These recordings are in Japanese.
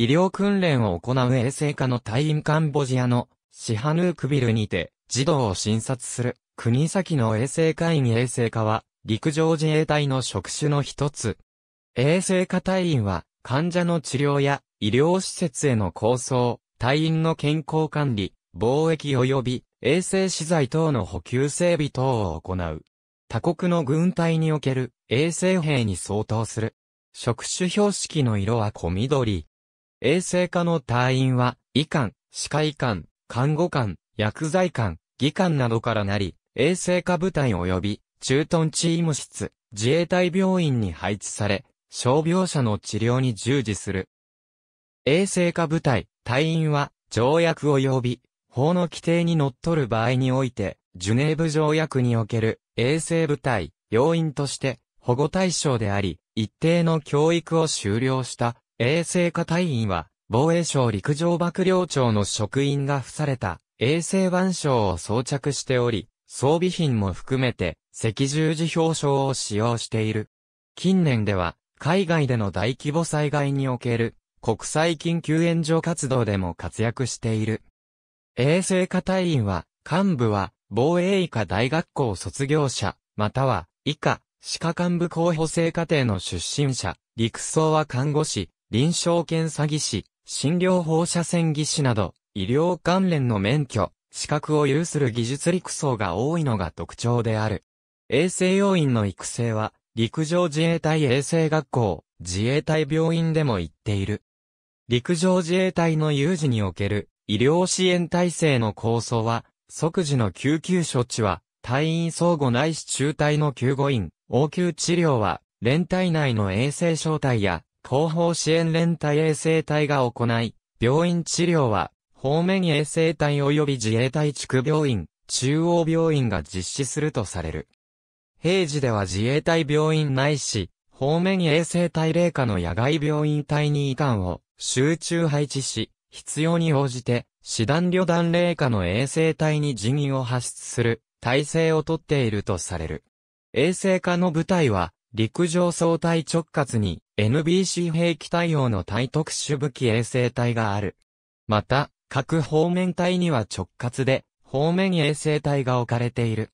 医療訓練を行う衛生科の隊員カンボジアのシハヌークビルにて児童を診察する国先の衛生会員衛生科は陸上自衛隊の職種の一つ。衛生科隊員は患者の治療や医療施設への構想、隊員の健康管理、貿易及び衛生資材等の補給整備等を行う。他国の軍隊における衛生兵に相当する。職種標識の色は小緑。衛生科の隊員は、医官、歯科医官、看護官、薬剤官、技官などからなり、衛生科部隊及び、駐屯チーム室、自衛隊病院に配置され、傷病者の治療に従事する。衛生科部隊、隊員は、条約及び、法の規定に則る場合において、ジュネーブ条約における衛生部隊、要員として保護対象であり、一定の教育を修了した衛星課隊員は、防衛省陸上幕僚長の職員が付された衛星腕章を装着しており、装備品も含めて赤十字表彰を使用している。近年では、海外での大規模災害における国際緊急援助活動でも活躍している。衛星課隊員は、幹部は防衛医科大学校卒業者、または以下、歯科幹部候補生課程の出身者、陸曹は看護師、臨床検査技師、診療放射線技師など、医療関連の免許、資格を有する技術陸層が多いのが特徴である。衛生要員の育成は、陸上自衛隊衛生学校、自衛隊病院でも行っている。陸上自衛隊の有事における医療支援体制の構想は、即時の救急処置は、隊員相互内視中隊の救護員、応急治療は、連隊内の衛生招待や後方支援連帯衛生隊が行い、病院治療は、方面衛生隊及び自衛隊地区病院、中央病院が実施するとされる。平時では自衛隊病院ないし、方面衛生隊霊下の野外病院隊に移管を集中配置し、必要に応じて、師団旅団霊下の衛生隊に人員を発出する体制をとっているとされる。衛生課の部隊は、陸上総体直轄に NBC 兵器対応の対特殊武器衛生隊がある。また、各方面隊には直轄で、方面衛生隊が置かれている。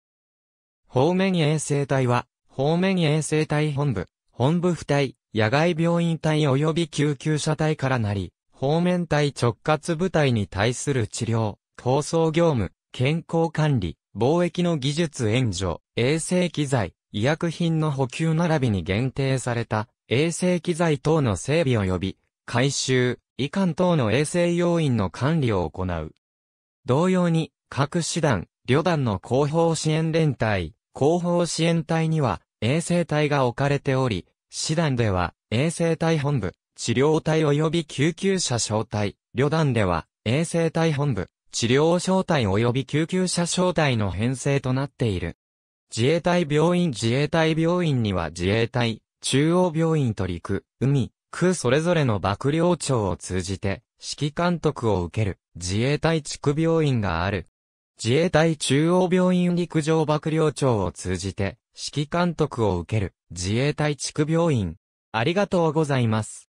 方面衛生隊は、方面衛生隊本部、本部部隊、野外病院隊及び救急車隊からなり、方面隊直轄部隊に対する治療、構想業務、健康管理、貿易の技術援助、衛生機材、医薬品の補給並びに限定された衛生機材等の整備及び回収、遺憾等の衛生要員の管理を行う。同様に、各師団、旅団の後方支援連隊、後方支援隊には、衛生隊が置かれており、師団では、衛生隊本部、治療隊及び救急車招待、旅団では、衛生隊本部、治療招待及び救急車招待の編成となっている。自衛隊病院自衛隊病院には自衛隊、中央病院と陸、海、区それぞれの幕僚長を通じて、指揮監督を受ける自衛隊地区病院がある。自衛隊中央病院陸上幕僚長を通じて、指揮監督を受ける自衛隊地区病院。ありがとうございます。